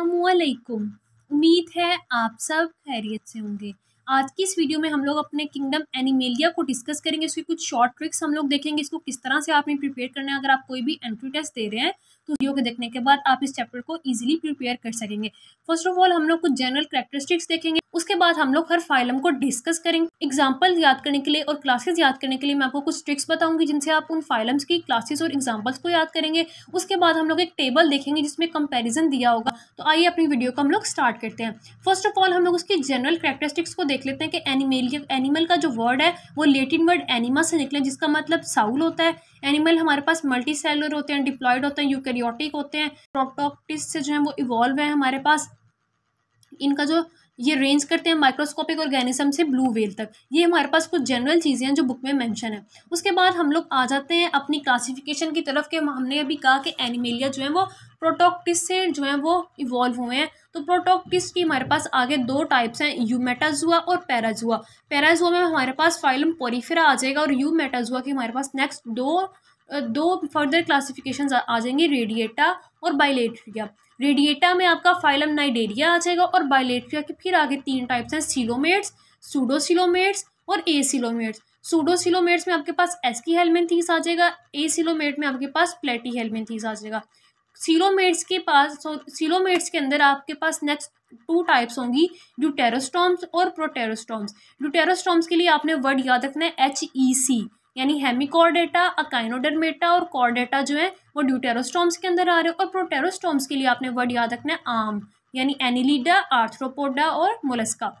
असलकुम उम्मीद है आप सब खैरियत से होंगे आज की इस वीडियो में हम लोग अपने किंगडम एनिमेलिया को डिस्कस करेंगे इसकी कुछ शॉर्ट ट्रिक्स हम लोग देखेंगे इसको किस तरह से आपने प्रिपेयर करना है अगर आप कोई भी एंट्री टेस्ट दे रहे हैं तो वीडियो को देखने के बाद आप इस चैप्टर को इजीली प्रिपेयर कर सकेंगे फर्स्ट ऑफ ऑल हम लोग कुछ जनरल करेक्टरिस्टिक्स देखेंगे उसके बाद हम लोग हर फाइलम को डिस्कस करेंगे एग्जाम्पल याद करने के लिए और क्लासेस याद करने के लिए मैं आपको कुछ ट्रिक्स बताऊंगी जिनसे आप उन फाइलम्स की क्लासेस और एग्जाम्पल्स को याद करेंगे उसके बाद हम लोग एक टेबल देखेंगे जिसमें कंपेरिजन दिया होगा तो आइए अपनी वीडियो को हम लोग स्टार्ट करते हैं फर्स्ट ऑफ ऑल हम लोग उसकी जनरल करेक्टरिस्टिक्स को देख लेते हैं कि एनिमेल एनिमल का जो वर्ड है वो लेटिन वर्ड एनिमा से निकले जिसका मतलब साउल होता है एनिमल हमारे पास मल्टी सेलर होते हैं डिप्लॉयड होते हैं यूकेरियोटिक होते हैं प्रोटोक्टिस से जो है वो इवॉल्व है हमारे पास इनका जो ये रेंज करते हैं माइक्रोस्कोपिक ऑर्गेनिज्म से ब्लू वेल तक ये हमारे पास कुछ जनरल चीज़ें हैं जो बुक में मैंशन है उसके बाद हम लोग आ जाते हैं अपनी क्लासिफिकेशन की तरफ के हमने अभी कहा कि एनिमेलिया जो है वो प्रोटोक्टिस से जो है वो इवॉल्व हुए हैं तो प्रोटोक्टिस की हमारे पास आगे दो टाइप्स हैं यूमेटाजुआ और पैराजुआ पैराजुआ में हमारे पास फाइलम पोरीफेरा आ जाएगा और यूमेटाजुआ की हमारे पास नेक्स्ट दो दो फर्दर क्लासिफिकेशन आ जाएंगी रेडिएटा और बाइलेट्रिया रेडिएटा में आपका फाइलम नाइडेरिया आ जाएगा और बायलेट्रिया के फिर आगे तीन टाइप्स हैं सीलोमेट्स सूडोसिलोमेट्स और ए सिलोमेट्स सूडोसिलोमेट्स में आपके पास एसकी हेलमेंथीस आ जाएगा ए सिलोमेट में आपके पास प्लेटी हेलमेंथीस आ जाएगा सीलोमेट्स के पास सीलोमेट्स के अंदर आपके पास नेक्स्ट टू टाइप्स होंगी ड्यूटेरोस्टॉम्स और प्रोटेरोस्टॉम्स ड्यूटेरोस्टॉम्स के लिए आपने वर्ड याद रखना है एच ई सी यानी हेमिकॉर्डेटा अकाइनोडरमेटा और कॉर्डेटा जो है वो ड्यूटेरोस्टॉम्स के अंदर आ रहे हैं और प्रोटेरोस्टोम्स के लिए आपने वर्ड याद रखना है आम यानी एनिलीडा आर्थ्रोपोडा और मोलस्का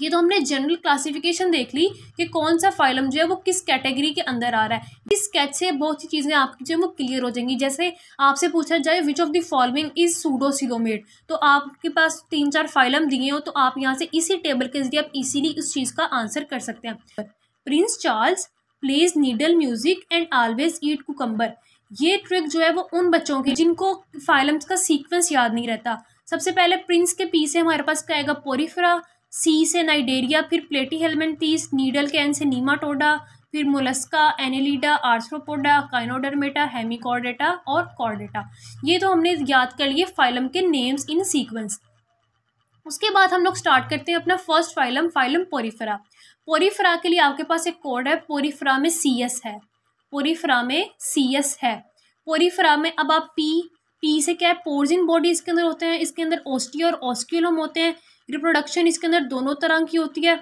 ये तो हमने जनरल क्लासिफिकेशन देख ली कि कौन सा फाइलम जो है वो किस कैटेगरी के अंदर आ रहा है इस स्केच से बहुत सी चीज़ें आपकी जो है वो क्लियर हो जाएंगी जैसे आपसे पूछा जाए which of the following is pseudocoelomate तो आपके पास तीन चार फाइलम दिए हो तो आप यहाँ से इसी टेबल के जरिए आप इसीलिए उस चीज़ का आंसर कर सकते हैं prince Charles plays needle music and always eat cucumber ये ट्रिक जो है वो उन बच्चों की जिनको फाइलम्स का सीक्वेंस याद नहीं रहता सबसे पहले प्रिंस के पी से हमारे पास क्या आएगा पोरीफ्रा सी से नाइडेरिया फिर प्लेटी हेलमेंटीस नीडल के एन से नीमाटोडा फिर Mollusca Annelida Arthropoda Echinodermata Hemichordata और कॉर्डेटा ये तो हमने याद कर लिए फाइलम के नेम्स इन सीक्वेंस उसके बाद हम लोग स्टार्ट करते हैं अपना first phylum phylum Porifera Porifera के लिए आपके पास एक कोड है पोरीफ्रा में सी एस है पोरीफ्रा में सी एस है पोरीफ्रा में अब आप पी पी से क्या है पोर्जिन बॉडी इसके अंदर होते हैं इसके अंदर ओस्टियो और ऑस्क्यूलम होते हैं रिप्रोडक्शन इसके अंदर दोनों तरह की होती है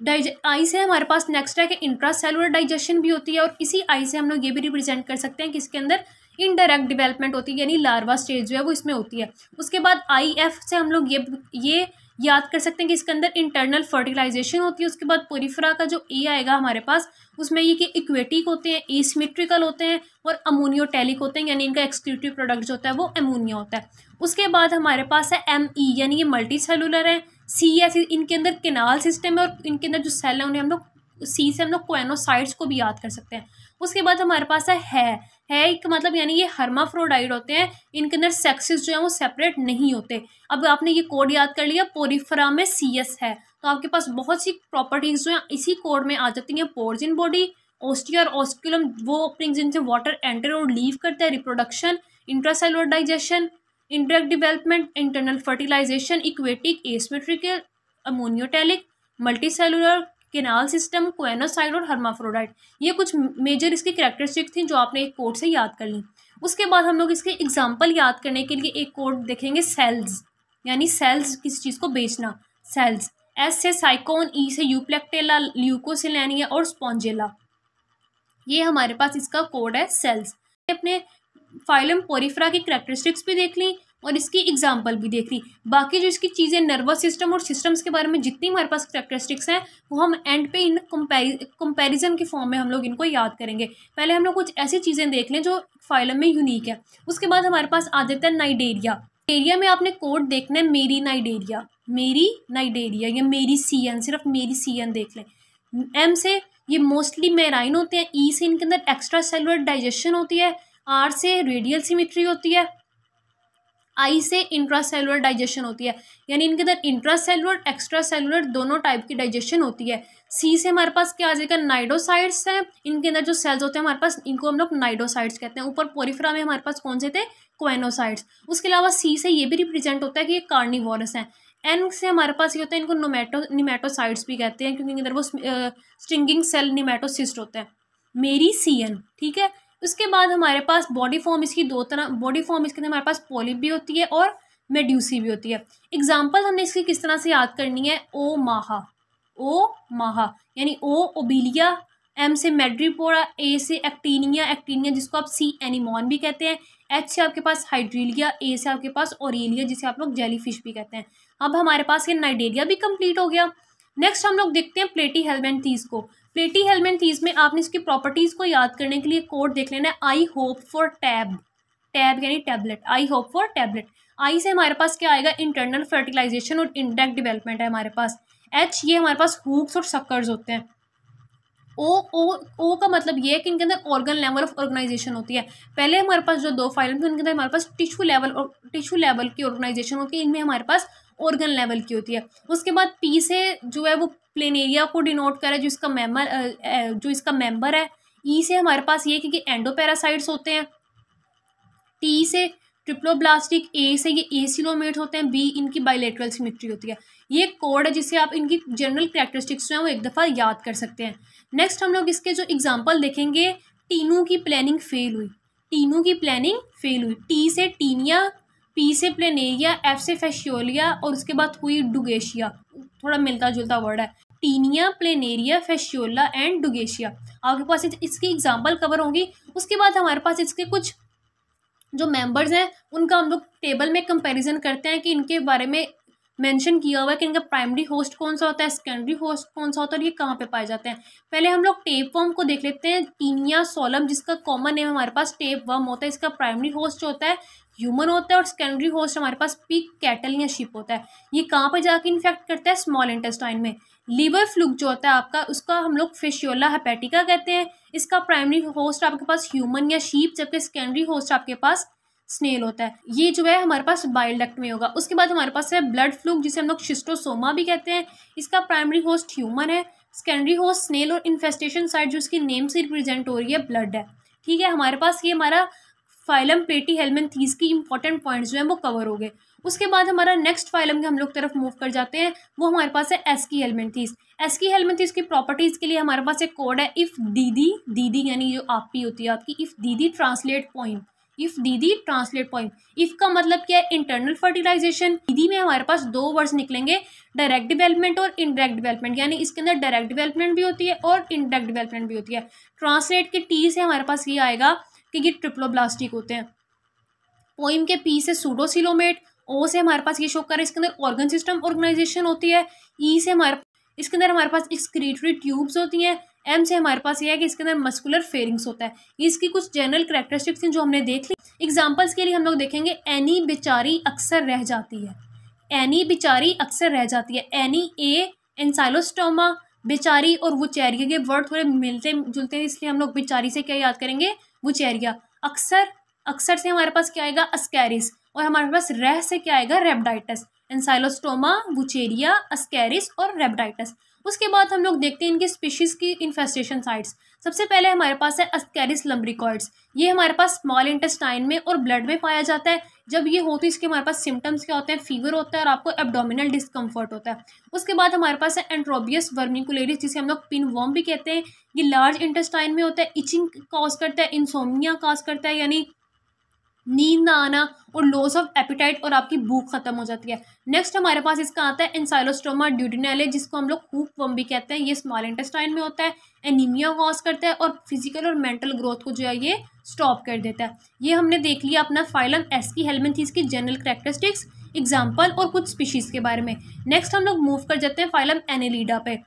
आई से हमारे पास नेक्स्ट है कि इंट्रासेलुलर डाइजेशन भी होती है और इसी आई से हम लोग ये भी रिप्रेजेंट कर सकते हैं कि इसके अंदर इनडायरेक्ट डेवलपमेंट होती है यानी लार्वा स्टेज जो है वो इसमें होती है उसके बाद आई एफ से हम लोग ये ये याद कर सकते हैं कि इसके अंदर इंटरनल फर्टिलाइजेशन होती है उसके बाद पोरीफ्रा का जो ए आएगा हमारे पास उसमें ये कि इक्वेटिक होते हैं एसिमेट्रिकल होते हैं और अमोनियोटेलिक होते हैं यानी इनका एक्सक्लूटिव प्रोडक्ट जो होता है वो अमोनिया होता है उसके बाद हमारे पास है एम ई e, यानी ये मल्टी सेलुलर है सी एस इनके अंदर केनाल सिस्टम है और इनके अंदर जो सेल है उन्हें हम लोग सी से हम लोग कोएनोसाइट्स को भी याद कर सकते हैं उसके बाद हमारे पास है है है एक मतलब यानी ये हर्माफ्रोडाइड होते हैं इनके अंदर सेक्सेस जो है वो सेपरेट नहीं होते अब आपने ये कोड याद कर लिया पोरीफरा में सी एस है तो आपके पास बहुत सी प्रॉपर्टीज जो हैं इसी कोड में आ जाती हैं pores in body ostia osculum वो ओपनिंग जिनसे वाटर एंटर और लीव करते हैं reproduction intracellular digestion indirect development internal fertilisation aquatic asymmetrical ammonotelic cellular canal system choanocyte और हर्माफ्रोडाइट ये कुछ मेजर इसकी करेक्टरिस्टिक थी जो आपने एक कोड से याद कर ली उसके बाद हम लोग इसके एग्जाम्पल याद करने के लिए एक कोड देखेंगे सेल्स यानी सेल्स किसी चीज़ को बेचना सेल्स एस e से साइकोन ई से यूप्लेक्टेला ल्यूकोसिलैनिया और स्पॉन्जेला ये हमारे पास इसका कोड है सेल्स अपने फाइलम पोरीफ्रा की करेक्टरिस्टिक्स भी देख ली और इसकी एग्जाम्पल भी देख ली बाकी जो इसकी चीज़ें नर्वस सिस्टम और सिस्टम्स के बारे में जितनी हमारे पास करेक्टरिस्टिक्स हैं वो हम एंड पे इन कंपेरि कंपेरिजन के फॉर्म में हम लोग इनको याद करेंगे पहले हम लोग कुछ ऐसी चीज़ें देख लें जो फाइलम में यूनिक है उसके बाद हमारे पास आ जाता है नाइडेरिया एरिया में आपने कोड देखना है मेरी नाइडेरिया मेरी नाइडेरिया या मेरी सी एन सिर्फ मेरी सी एन देख लें एम से ये मोस्टली मेराइन होते हैं ई e से इनके अंदर एक्स्ट्रा सेलुलर डाइजेशन होती है आर से रेडियल सिमिट्री होती है आई से इंट्रासेलुलर डाइजेशन होती है यानी इनके अंदर इंट्रासेलुलर एक्स्ट्रासेलुलर दोनों टाइप की डाइजेशन होती है सी से हमारे पास क्या आ जाएगा नाइडोसाइड्स हैं इनके अंदर जो सेल्स होते हैं हमारे पास इनको हम लोग नाइडोसाइड्स कहते हैं ऊपर पोरीफ्रा में हमारे पास कौन से थे कोएनोसाइड्स उसके अलावा सी से ये भी रिप्रेजेंट होता है कि ये कार्निवोरस हैं एन से हमारे पास ये होता है इनको नोमेटो निमेटोसाइड्स भी कहते हैं क्योंकि इनके अंदर वो स्टिंगिंग सेल निमेटोसिस्ट होता है मेरी सी एन ठीक है उसके बाद हमारे पास बॉडी फॉर्म इसकी दो तरह बॉडी फॉर्म इसके अंदर हमारे पास पोलिप भी होती है और मेड्यूसी भी होती है एग्जाम्पल हमने इसकी किस तरह से याद करनी है ओ माहा ओ माहा यानी ओ ओबिलिया एम से मेड्रीपोरा ए से एक्टीनिया एक्टीनिया जिसको आप सी एनिमॉन भी कहते हैं एच से आपके पास हाइड्रीलिया ए से आपके पास ओरेलिया जिसे आप लोग जेली फिश भी कहते हैं अब हमारे पास ये नाइडेरिया भी कम्प्लीट हो गया नेक्स्ट हम लोग देखते हैं प्लेटी हेलमेंटीज को प्लेटी हेलमेंट थीज में आपने इसकी प्रॉपर्टीज़ को याद करने के लिए कोड देख लेना है I hope for tab tab यानी tablet I hope for tablet I से हमारे पास क्या आएगा इंटरनल फर्टिलाइजेशन और इंडेक्ट डेवलपमेंट है हमारे पास एच ये हमारे पास हुक्स और सक्कर्स होते हैं ओ ओ ओ का मतलब ये है कि इनके अंदर ऑर्गन लेवल ऑफ ऑर्गेनाइजेशन होती है पहले हमारे पास जो दो फाइलम थे उनके अंदर हमारे पास टिशू लेवल और लेवल की ऑर्गेनाइजेशन होती है इनमें हमारे पास ऑर्गन लेवल की होती है उसके बाद पी से जो है वो प्लेन एरिया को डिनोट करे जो इसका मेम्बर जो इसका मेम्बर है ई e से हमारे पास ये क्योंकि एंडोपैरासाइड्स होते हैं टी से ट्रिप्लोब्लास्टिक ए से ये ए सिलोमेट होते हैं बी इनकी बायोलेट्रल सिमिट्री होती है ये कोड है जिसे आप इनकी जनरल करेक्टरिस्टिक्स जो हैं वो एक दफ़ा याद कर सकते हैं नेक्स्ट हम लोग इसके जो एग्जांपल देखेंगे टीनू की प्लानिंग फेल हुई टीनू की प्लानिंग फेल हुई टी से टीनिया पी से प्लेनेरिया एफ से फैशियोलिया और उसके बाद हुई डुगेशिया थोड़ा मिलता जुलता वर्ड है Taenia Planaria Fasciola and Dugesia आपके पास इसकी एग्जाम्पल कवर होंगी उसके बाद हमारे पास इसके कुछ जो मेंबर्स हैं उनका हम लोग टेबल में कंपैरिजन करते हैं कि इनके बारे में मेंशन किया हुआ है कि इनका प्राइमरी होस्ट कौन सा होता है सेकेंडरी होस्ट कौन सा होता है और ये कहाँ पे पाए जाते हैं पहले हम लोग टेप वर्म को देख लेते हैं टीनिया सोलम जिसका कॉमन नेम हमारे पास टेप वर्म होता है इसका प्राइमरी होस्ट होता है ह्यूमन होता है और सेकेंडरी होस्ट हमारे पास पिक कैटल या शिप होता है ये कहाँ पर जाके इन्फेक्ट करता है स्मॉल इंटेस्टाइन में लीवर फ्लूक जो होता है आपका उसका हम लोग फेशियोला हेपेटिका कहते हैं इसका प्राइमरी होस्ट आपके पास ह्यूमन या शीप जबकि सेकेंडरी होस्ट आपके पास स्नेल होता है ये जो है हमारे पास बाइल डक्ट में होगा उसके बाद हमारे पास है ब्लड फ्लूक जिसे हम लोग शिस्टोसोमा भी कहते हैं इसका प्राइमरी होस्ट ह्यूमन है सेकेंडरी होस्ट स्नेल और इन्फेस्टेशन साइड जो इसकी नेम से रिप्रेजेंट हो रही है ब्लड है ठीक है हमारे पास ये हमारा फाइलम पेटी हेलमेंथीस की इंपॉर्टेंट पॉइंट जो है वो कवर हो गए उसके बाद हमारा नेक्स्ट फाइलम के हम लोग तरफ मूव कर जाते हैं वो हमारे पास है Aschelminthes Aschelminthes की प्रॉपर्टीज़ के लिए हमारे पास एक कोड है इफ़ दीदी दीदी यानी जो आपकी होती है आपकी इफ़ दीदी ट्रांसलेट पॉइंट इफ दीदी ट्रांसलेट पॉइंट इफ का मतलब क्या है इंटरनल फर्टिलाइजेशन दीदी में हमारे पास दो वर्ड्स निकलेंगे डायरेक्ट डेवलपमेंट और इनडायरेक्ट डेवलपमेंट यानी इसके अंदर डायरेक्ट डेवलपमेंट भी होती है और इनडायरेक्ट डेवलपमेंट भी होती है ट्रांसलेट के टी से हमारे पास ये आएगा कि ये ट्रिप्लोब्लास्टिक होते हैं पोइम के पी से सूडोसिलोमेट ओ से हमारे पास ये शो कर इसके अंदर ऑर्गन सिस्टम ऑर्गेनाइजेशन होती है ई e से हमारे इसके अंदर हमारे पास एक्सक्रीटरी ट्यूब्स होती हैं एम से हमारे पास ये है कि इसके अंदर मस्कुलर फेरिंग्स होता है इसकी कुछ जनरल करेक्टरिस्टिक्स हैं जो हमने देख ली एग्जाम्पल्स के लिए हम लोग देखेंगे एनी बेचारी अक्सर रह जाती है एनी बेचारी अक्सर रह जाती है एनी ए एनसाइलोस्टोमा बेचारी और वो चैरिया के वर्ड थोड़े मिलते जुलते हैं इसलिए हम लोग बेचारी से क्या याद करेंगे बुचेरिया अक्सर अक्सर से हमारे पास क्या आएगा अस्कैरिस और हमारे पास रह से क्या आएगा रेबडाइटस एनसाइलोस्टोमा वुचेरिया अस्कैरिस और रेबडाइटस उसके बाद हम लोग देखते हैं इनके स्पीशीज़ की इन्फेस्टेशन साइट्स सबसे पहले हमारे पास है अस्कैरिस लम्ब्रिकॉइड्स ये हमारे पास स्मॉल इंटेस्टाइन में और ब्लड में पाया जाता है जब ये होती है इसके हमारे पास सिम्टम्स क्या होते हैं फीवर होता है और आपको एब्डोमिनल डिस्कम्फर्ट होता है उसके बाद हमारे पास है एंट्रोबियस वर्मिकुलेरिस जिसे हम लोग पिन वॉम भी कहते हैं ये लार्ज इंटेस्टाइन में होता है इचिंग कॉज करता है इंसोमिया कॉज करता है यानी नींद ना आना और लॉस ऑफ एपिटाइट और आपकी भूख खत्म हो जाती है नेक्स्ट हमारे पास इसका आता है एनसाइलोस्टोमा ड्यूडिनेले जिसको हम लोग हूप वम भी कहते हैं ये स्मॉल इंटेस्टाइन में होता है एनीमिया कॉज करता है और फिजिकल और मेंटल ग्रोथ को जो है ये स्टॉप कर देता है ये हमने देख लिया अपना फाइलम एस की हेलमेंथीज की जनरल करेक्टरिस्टिक्स एग्जाम्पल और कुछ स्पीशीज़ के बारे में नेक्स्ट हम लोग मूव कर जाते हैं फाइलम एनेलीडा पे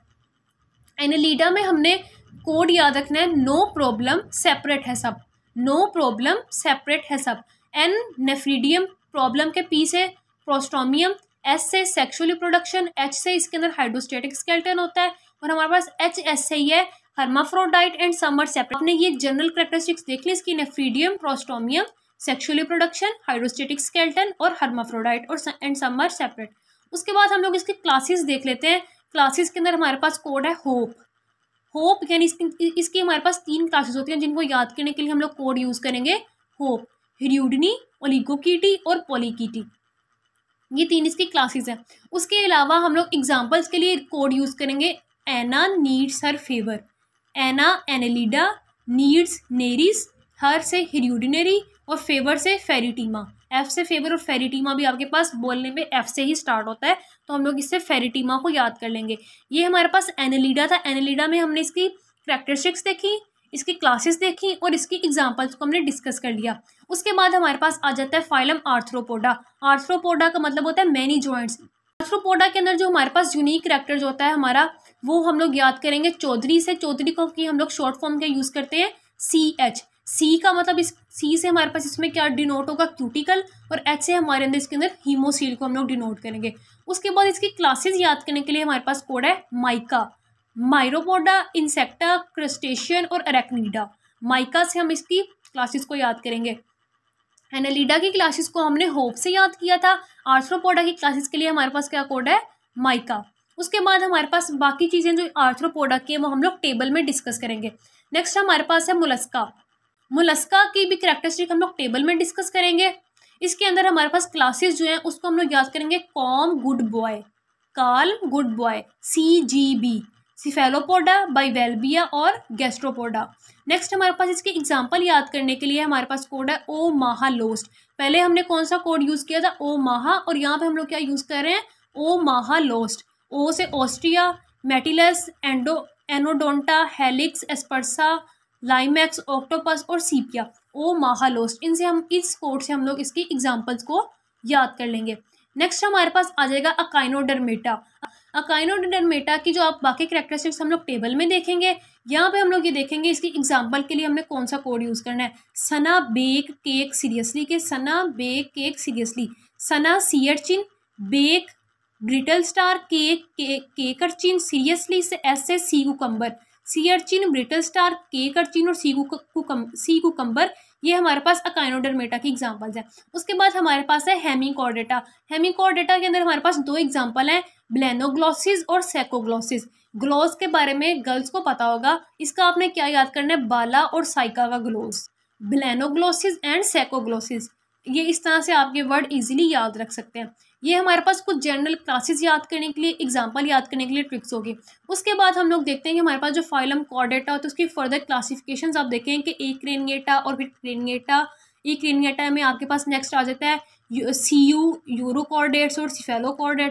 एनेलीडा में हमने कोड याद रखना है नो प्रॉब्लम सेपरेट है सब नो प्रॉब्लम सेपरेट है सब एन नेफ्रीडियम प्रॉब्लम के पी से प्रोस्टोमियम एस से सेक्सुअल प्रोडक्शन एच से इसके अंदर हाइड्रोस्टेटिक स्केल्टन होता है और हमारे पास एच एस से ही है हर्माफ्रोडाइट एंड समर सेपरेट आपने ये जनरल करेक्टरिस्टिक्स देख ली इसकी nephridium prostomium sexual production hydrostatic skeleton और हर्माफ्रोडाइट और एंड समर सेपरेट उसके बाद हम लोग इसकी क्लासेस देख लेते हैं क्लासेस के अंदर हमारे पास कोड है होप होप यानी इसकी इसकी हमारे पास तीन क्लासेस होती हैं जिनको याद करने के लिए हम लोग कोड यूज़ करेंगे होप हिड्यूडनी ओलिगोकीटी और पोलिकीटी ये तीन इसकी क्लासेस हैं उसके अलावा हम लोग एग्जाम्पल्स के लिए कोड यूज़ करेंगे Ana needs her favour Ana Annelida needs Nereis her से हिड्यूडनरी और फेवर से फेरिटीमा एफ से फेवर और फेरिटीमा भी आपके पास बोलने में एफ से ही स्टार्ट होता है तो हम लोग इससे फेरिटीमा को याद कर लेंगे ये हमारे पास एनालीडा था एनलीडा में हमने इसकी करेक्टरिस्टिक्स देखी इसकी क्लासेस देखी और इसकी एग्जाम्पल्स को हमने डिस्कस कर लिया उसके बाद हमारे पास आ जाता है फाइलम आर्थ्रोपोडा आर्थ्रोपोडा का मतलब होता है मैनी जॉइंट्स आर्थ्रोपोडा के अंदर जो हमारे पास यूनिक करेक्टर्स होता है हमारा वो हम लोग याद करेंगे चौधरी से चौधरी को हम लोग शॉर्ट फॉर्म का यूज़ करते हैं सी एच सी का मतलब इस सी से हमारे पास इसमें क्या डिनोट होगा क्यूटिकल और एच से हमारे अंदर इसके अंदर हीमोसील को हम लोग डिनोट करेंगे उसके बाद इसकी क्लासेस याद करने के लिए हमारे पास कोड है माइका माइरोपोडा इंसेक्टा क्रस्टेशियन और अरेक्निडा माइका से हम इसकी क्लासेस को याद करेंगे एनालिडा की क्लासेस को हमने होप से याद किया था आर्थ्रोपोडा की क्लासेस के लिए हमारे पास क्या कोड है माइका उसके बाद हमारे पास बाकी चीज़ें जो आर्थ्रोपोडा की है वो हम लोग टेबल में डिस्कस करेंगे नेक्स्ट हमारे पास है मुलस्का मुलस्का की भी करेक्टरिस्टिक हम लोग टेबल में डिस्कस करेंगे इसके अंदर हमारे पास क्लासेस जो हैं उसको हम लोग याद करेंगे come good boy call good boy C G B Cephalopoda वेल्बिया और गैस्ट्रोपोडा नेक्स्ट हमारे पास इसके एग्जाम्पल याद करने के लिए हमारे पास कोड है ओ माहा लोस्ट पहले हमने कौन सा कोड यूज़ किया था ओ माहा और यहाँ पे हम लोग क्या यूज़ कर रहे हैं ओ माहा लोस्ट ओ से Ostrea Mytilus and Anodonta Helix aspersa Limax Octopus और सीपिया ओ माहालोस्ट इनसे हम इस स्पोर्ट से हम लोग इसके एग्जाम्पल्स को याद कर लेंगे नेक्स्ट हमारे पास आ जाएगा अकाइनोडर्मेटा अकाइनोडर्मेटा की जो आप बाकी करेक्टरिस्टिक्स हम लोग टेबल में देखेंगे यहाँ पे हम लोग ये देखेंगे इसकी एग्जाम्पल के लिए हमने कौन सा कोड यूज़ करना है सना बेक केक सीरियसली के Sana bake cake seriously Sana chin bake brittle star cake केकर चिन सीरियसली से एस से sea cucumber sea urchin brittle star cake urchin और सी कुकम सी कुकम्बर ये हमारे पास अकाइनोडरमेटा की एग्जाम्पल्स हैं उसके बाद हमारे पास है हेमिकॉर्डेटा हेमिकॉर्डेटा के अंदर हमारे पास दो एग्जाम्पल हैं ब्लैनोग्लॉसिस और सेकोग्लॉसिस ग्लोस के बारे में गर्ल्स को पता होगा इसका आपने क्या याद करना है बाला और साइका का ग्लोस ब्लैनोग्लॉसिस एंड सेकोग्लॉसिस ये इस तरह से आपके वर्ड इजीली याद रख सकते हैं ये हमारे पास कुछ जनरल क्लासेस याद करने के लिए एग्जाम्पल याद करने के लिए ट्रिक्स होगी उसके बाद हम लोग देखते हैं कि हमारे पास जो फाइलम कॉर्डेटा होता है तो उसकी फर्दर क्लासिफिकेशन आप देखें कि ए क्रेनगेटा और फिर क्रेनगेटा ए क्रेनगेटा में आपके पास नेक्स्ट आ जाता है सी यू कॉर्डेट्स और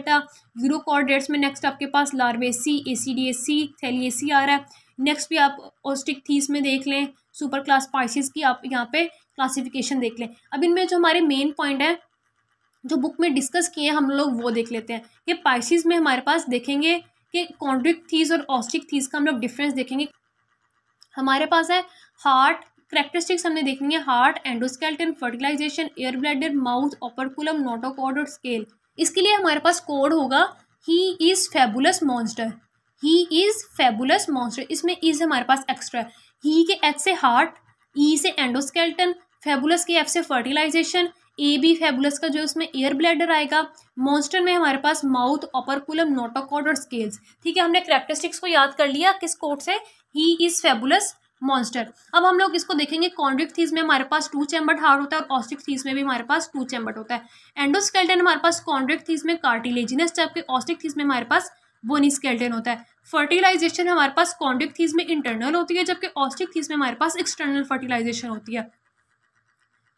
यूरो कॉर्डेट्स में नेक्स्ट आपके पास लार्वेसी ए सी डी एस सी सी आ रहा है नेक्स्ट भी आप ऑस्टिक थीस में देख लें सुपर क्लास पाइसिस की आप यहाँ पे क्लासिफिकेशन देख लें अब इनमें जो हमारे मेन पॉइंट है जो बुक में डिस्कस किए हैं हम लोग वो देख लेते हैं ये पाइसिस में हमारे पास देखेंगे कि कॉन्ड्रिक थीज और ऑस्टिक थीज का हम लोग डिफरेंस देखेंगे हमारे पास है हार्ट करेक्टरिस्टिक्स हमने देखनी है heart endoskeleton fertilisation air bladder mouth operculum notochord और स्केल इसके लिए हमारे पास कोड होगा he is fabulous monster he is fabulous monster इसमें इज़ हमारे पास एक्स्ट्रा ही के एच से हार्ट ई e से एंडोस्केल्टन फेबुलस के एफ से फर्टिलाइजेशन ए बी फेबुलस का जो उसमें एयर ब्लैडर आएगा मॉन्स्टर में हमारे पास माउथ ऑपरकुलम नोटोकॉड और स्केल्स ठीक है हमने करेक्टरिस्टिक्स को याद कर लिया किस कोड से ही इज़ फेबुलस मॉन्स्टर अब हम लोग इसको देखेंगे कॉन्ड्रिक थीज में हमारे पास टू चैम्बर्ड हार्ट होता है और ऑस्टिक थीज में भी हमारे पास टू चैम्बर्ड होता है एंडोस्केल्टन हमारे पास कॉन्ड्रिक थीज में कार्टिलेजिनस जबकि ऑस्टिक थीज में हमारे पास बोनी स्केल्टन होता है फर्टिलाइजेशन हमारे पास कॉन्ड्रिक थीज में इंटरनल होती है जबकि ऑस्टिक थीज में हमारे पास एक्सटर्नल फर्टिलाइजेशन होती है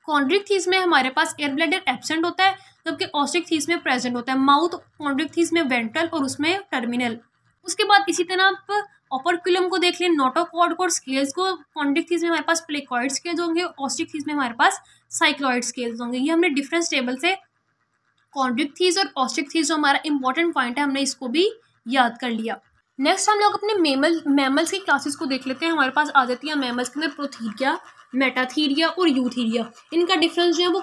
कॉन्ड्रिक थीस में हमारे पास एयर ब्लैडर एबसेंट होता है जबकि ऑस्ट्रिक थीस में प्रेजेंट होता है माउथ कॉन्ड्रिक थीस में वेंट्रल और उसमें टर्मिनल उसके बाद इसी तरह आप ऑपरक्यूलम को देख लें नोटोकॉर्ड को और स्केल्स को कॉन्ड्रिक थीस में हमारे पास प्लेकॉइड स्केल्स होंगे ऑस्ट्रिक थीस में हमारे पास साइक्लॉइड स्केल्स होंगे ये हमने डिफरेंस टेबल से कॉन्ड्रिक थीस और ऑस्ट्रिक थीस जो हमारा इंपॉर्टेंट पॉइंट है हमने इसको भी याद कर लिया नेक्स्ट हम लोग अपने मेमल मैमल्स की क्लासेस को देख लेते हैं हमारे पास आ जाती है मैमल्स के अंदर प्रोथीरिया मेटाथीरिया और यूथीरिया इनका डिफरेंस जो है वो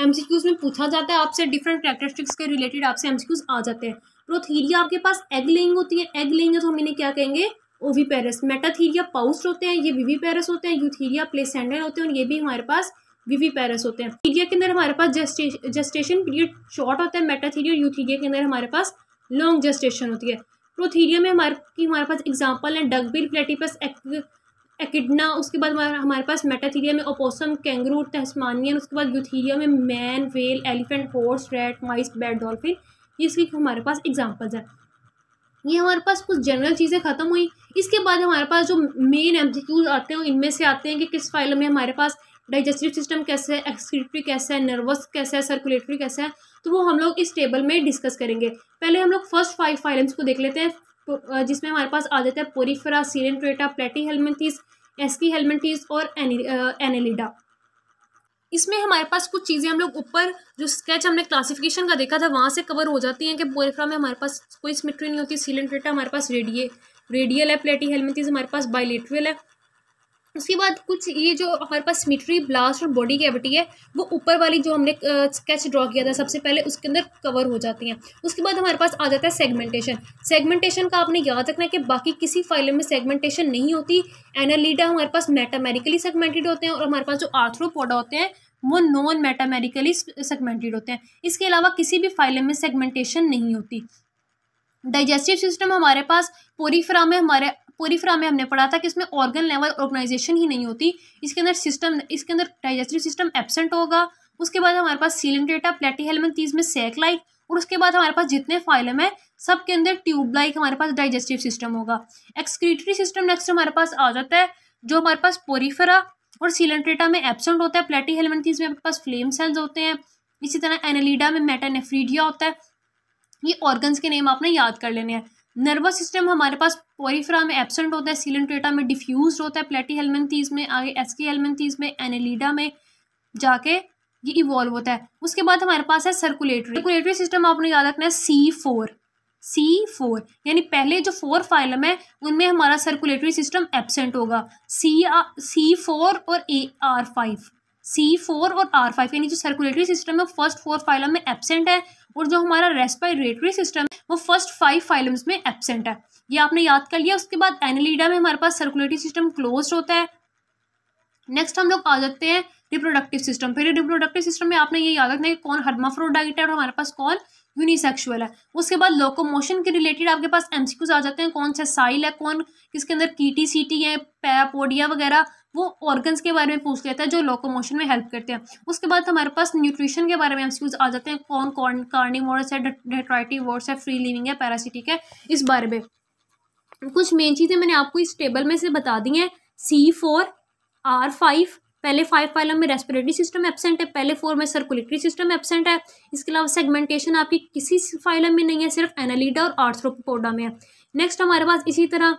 एमसीक्यूज में पूछा जाता है आपसे डिफरेंट करेक्टरिस्टिक्स के रिलेटेड आपसे एमसीक्यूज आ जाते हैं प्रोथीरिया आपके पास एग लेइंग होती है एग लेइंग है तो हम इन्हें क्या कहेंगे ओवी पेरस मेटाथीरिया पाउस्ट होते हैं ये पेरस होते हैं यूथीरिया प्लेसेंडर होते हैं और ये भी हमारे पास पेरस होते हैं थीरिया के अंदर हमारे पास जस्टे जस्टेशन पीरियड शॉर्ट होता है मेटाथीरिया और यूथीरिया के अंदर हमारे पास लॉन्ग जस्टेशन होती है प्रोथीरिया में हमारे की हमारे पास एग्जाम्पल है डगबिल प्लेटिपस एकिडना उसके बाद हमारे पास मेटाथीरिया में ओपोसम कैंगरू तस्मानियन उसके बाद यूथीरिया में man whale elephant horse rat mice bat dolphin ये इसकी हमारे पास एग्जांपल्स हैं ये हमारे पास कुछ जनरल चीज़ें ख़त्म हुई इसके बाद हमारे पास जो मेन एम आते हैं इनमें से आते हैं कि किस फाइल में हमारे पास डाइजेस्टिव सिस्टम कैसे है एक्सक्रीटरी कैसे है नर्वस कैसे है सर्कुलेटरी कैसा है तो वो हम लोग इस टेबल में डिस्कस करेंगे पहले हम लोग फर्स्ट फाइव फाइलम्स को देख लेते हैं तो, जिसमें हमारे पास आ जाता है पोरीफरा सीरियन ट्रेटा प्लेटी हेलमेंथीस एसकी हेलमेंटीज और एनेलिडा इसमें हमारे पास कुछ चीज़ें हम लोग ऊपर जो स्केच हमने क्लासिफिकेशन का देखा था वहाँ से कवर हो जाती हैं कि पोरीफरा में हमारे पास कोई स्मिट्री नहीं होती सीलेंट्रेटा हमारे पास रेडिए रेडियल है प्लेटी हेलमेंटीज हमारे पास बाइलेट्रियल है उसके बाद कुछ ये जो हमारे पास मिट्री ब्लास्ट और बॉडी कैविटी है वो ऊपर वाली जो हमने स्केच ड्रॉ किया था सबसे पहले उसके अंदर कवर हो जाती हैं उसके बाद हमारे पास आ जाता है सेगमेंटेशन सेगमेंटेशन का आपने याद रखना है कि बाकी किसी फाइल में सेगमेंटेशन नहीं होती एनालीडा हमारे पास मेटामेरिकली सेगमेंटेड होते हैं और हमारे पास जो आर्थ्रोपोडा होते हैं वो नॉन मेटामेरिकली सेगमेंटेड होते हैं इसके अलावा किसी भी फाइलम में सेगमेंटेशन नहीं होती डाइजेस्टिव सिस्टम हमारे पास पोरीफ्रा में हमारे पोरीफ्रा में हमने पढ़ा था कि इसमें ऑर्गन लेवल ऑर्गेनाइजेशन ही नहीं होती इसके अंदर सिस्टम इसके अंदर डाइजेस्टिव सिस्टम एबसेंट होगा उसके बाद हमारे पास सीलेंटेटा तीस में सेक लाइक और उसके बाद हमारे पास जितने फाइलम है सब के अंदर ट्यूब लाइक हमारे पास डाइजेस्टिव सिस्टम होगा एक्सक्रीटरी सिस्टम नेक्स्ट हमारे पास आ जाता है जो हमारे पास पोरीफेरा और सीलेंट्रेटा में एबसेंट होता है प्लेटी हेलमेंटीज में हमारे पास फ्लेम सेल्स होते हैं इसी तरह एनालीडा में मेटानेफ्रीडिया होता है ये ऑर्गन्स के नेम आपने याद कर लेने हैं नर्वस सिस्टम हमारे पास पोरीफ्रा में एबसेंट होता है सिलेंट्रेटा में डिफ्यूज होता है प्लेटी हेलमेंथीज में आगे एसकी हेलमेंथीज में एनेलिडा में जाके ये इवॉल्व होता है उसके बाद हमारे पास है सर्कुलेटरी सर्कुलेटरी सिस्टम आपने याद रखना है सी फोर सी फोर यानी पहले जो फोर फाइलम है उनमें हमारा सर्कुलेटरी सिस्टम एबसेंट होगा सी सी फोर और A R five C four और आर फाइव यानी जो सर्कुलेटरी सिस्टम है फर्स्ट फोर फाइलम में एबसेंट है और जो हमारा रेस्पायरेटरी सिस्टम है वो फर्स्ट फाइव फाइलम्स में एबसेंट है ये आपने याद कर लिया उसके बाद एनलीडा में हमारे पास सर्कुलेटरी सिस्टम क्लोज होता है नेक्स्ट हम लोग आ जाते हैं रिप्रोडक्टिव सिस्टम फिर रिप्रोडक्टिव सिस्टम में आपने ये याद रखना है कि कौन हर्माफ्रोडाइट है और हमारे पास कौन यूनिसेक्सुअल है उसके बाद लोकोमोशन के रिलेटेड आपके पास एमसीक्यूज आ जाते हैं कौन सा साइल है कौन किसके अंदर कीटी सीटी है पैरापोडिया वगैरह वो ऑर्गन्स के बारे में पूछ लेता है जो लोकोमोशन में हेल्प करते हैं उसके बाद हमारे पास न्यूट्रिशन के बारे में एमसीक्यूज आ जाते हैं कौन कौन कार्निवोर्स है डेट्राइटिव वर्ड्स है फ्री लिविंग है पैरासिटिक है इस बारे में कुछ मेन चीज़ें मैंने आपको इस टेबल में से बता दी हैं सी फोर आर फाइव पहले फाइव फाइलम में रेस्पिरेटरी सिस्टम एबसेंट है पहले फोर में सर्कुलेटरी सिस्टम एबसेंट है इसके अलावा सेगमेंटेशन आपकी किसी फाइलम में नहीं है सिर्फ एनालीडा और आर्थ्रोपोडा में है नेक्स्ट हमारे पास इसी तरह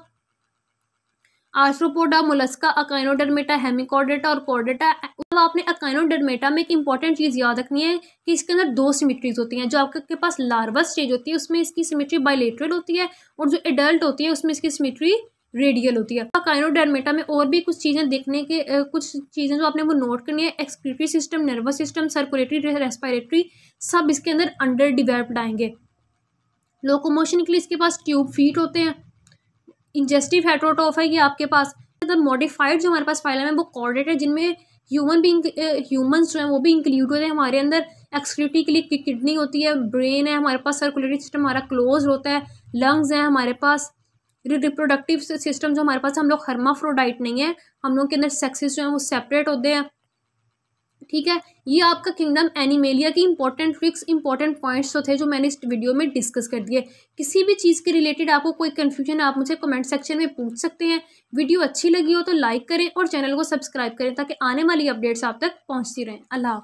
आर्थ्रोपोडा मुलस्का अकाइनोडर्मेटा हेमिकॉर्डेटा और कॉर्डेटा अब आपने अकाइनोडर्मेटा में एक इंपॉर्टेंट चीज़ याद रखनी है कि इसके अंदर दो सिमिट्रीज होती हैं जो आपके पास लार्वा स्टेज होती है उसमें इसकी सिमिट्री बाइलेटरल होती है और जो एडल्ट होती है उसमें इसकी सिमिट्री रेडियल होती है काइनोडर्मेटा में और भी कुछ चीज़ें देखने के कुछ चीज़ें जो आपने वो नोट करनी है excretory system nervous system circulatory respiratory सब इसके अंदर अंडर डिवेलप्ड आएंगे लोकोमोशन के लिए इसके पास ट्यूब फीट होते हैं इंजेस्टिव हेट्रोटॉफ है ये आपके पास मतलब तो मॉडिफाइड जो हमारे पास फाइलम है वो कॉर्डेट है जिनमें ह्यूमन भी ह्यूमन जो हैं वो भी इंक्लूड होते हैं हमारे अंदर एक्सक्रिटी के लिए किडनी होती है ब्रेन है हमारे पास सर्कुलेटरी सिस्टम हमारा क्लोज होता है लंग्स हैं हमारे पास रिप्रोडक्टिव सिस्टम जो हमारे पास हम लोग हर्माफ्रोडाइट नहीं है हम लोग के अंदर सेक्सेस जो है वो सेपरेट होते हैं ठीक है ये आपका किंगडम एनिमेलिया की इंपॉर्टेंट फिक्स इंपॉर्टेंट पॉइंट्स तो थे जो मैंने इस वीडियो में डिस्कस कर दिए किसी भी चीज़ के रिलेटेड आपको कोई कन्फ्यूजन आप मुझे कमेंट सेक्शन में पूछ सकते हैं वीडियो अच्छी लगी हो तो लाइक करें और चैनल को सब्सक्राइब करें ताकि आने वाली अपडेट्स आप तक पहुँचती रहें अल्लाह